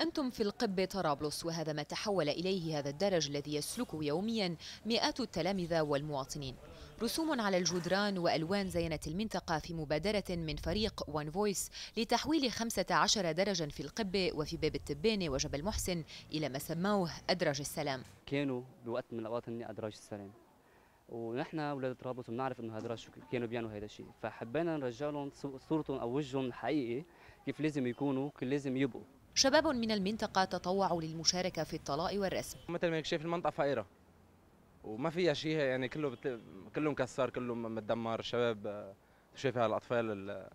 أنتم في القبة طرابلس وهذا ما تحول إليه هذا الدرج الذي يسلكه يوميا مئات التلامذة والمواطنين رسوم على الجدران وألوان زينت المنطقة في مبادرة من فريق وان فويس لتحويل 15 درجا في القبة وفي باب التبانة وجبل محسن إلى ما سموه أدرج السلام كانوا بوقت من الأوقات أدراج السلام ونحن اولاد طرابلس بنعرف انه هدول كانوا بيعملوا هذا الشيء فحبينا نرجع لهم صورتهم او وجههم الحقيقي كيف لازم يكونوا كيف لازم يبقوا شباب من المنطقة تطوعوا للمشاركة في الطلاء والرسم مثل ما هيك شايف المنطقة فقيرة وما فيها شيء يعني كله بت... كله مكسر كله متدمر الشباب آه، شايف هالاطفال ال...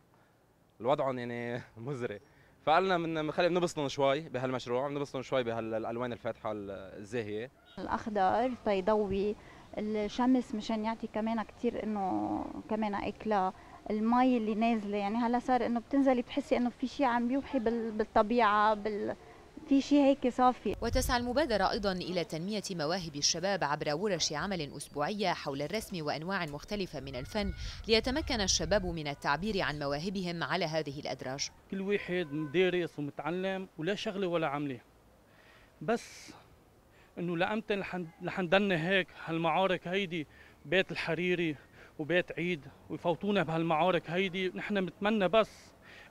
الوضعهم يعني مزري فقلنا من خلينا نبسطهم شوي بهالمشروع نبسطهم شوي بهالالوان الفاتحه الزاهيه الاخضر تيضوي الشمس مشان يعطي كمان كثير انه كمان اكله المي اللي نازله يعني هلا صار انه بتنزلي بتحسي انه في شيء عم يوحي بالطبيعه بال في شيء هيك صافي وتسعى المبادرة أيضا إلى تنمية مواهب الشباب عبر ورش عمل أسبوعية حول الرسم وأنواع مختلفة من الفن ليتمكن الشباب من التعبير عن مواهبهم على هذه الأدراج كل واحد دارس ومتعلم ولا شغلة ولا عملة بس انه لامتى رح هيك هالمعارك هيدي بيت الحريري وبيت عيد ويفوتونا بهالمعارك هيدي نحن بنتمنى بس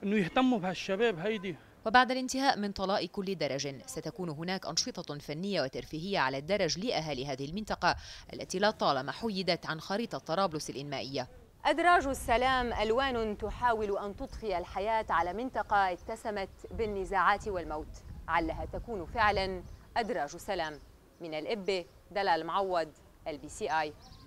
انه يهتموا بهالشباب هيدي وبعد الانتهاء من طلاء كل درج ستكون هناك أنشطة فنية وترفيهية على الدرج لأهالي هذه المنطقة التي لا طالما حيدت عن خريطة طرابلس الإنمائية أدراج السلام ألوان تحاول أن تضفي الحياة على منطقة اتسمت بالنزاعات والموت علها تكون فعلا أدراج سلام من الإبة دلال معوض البي سي آي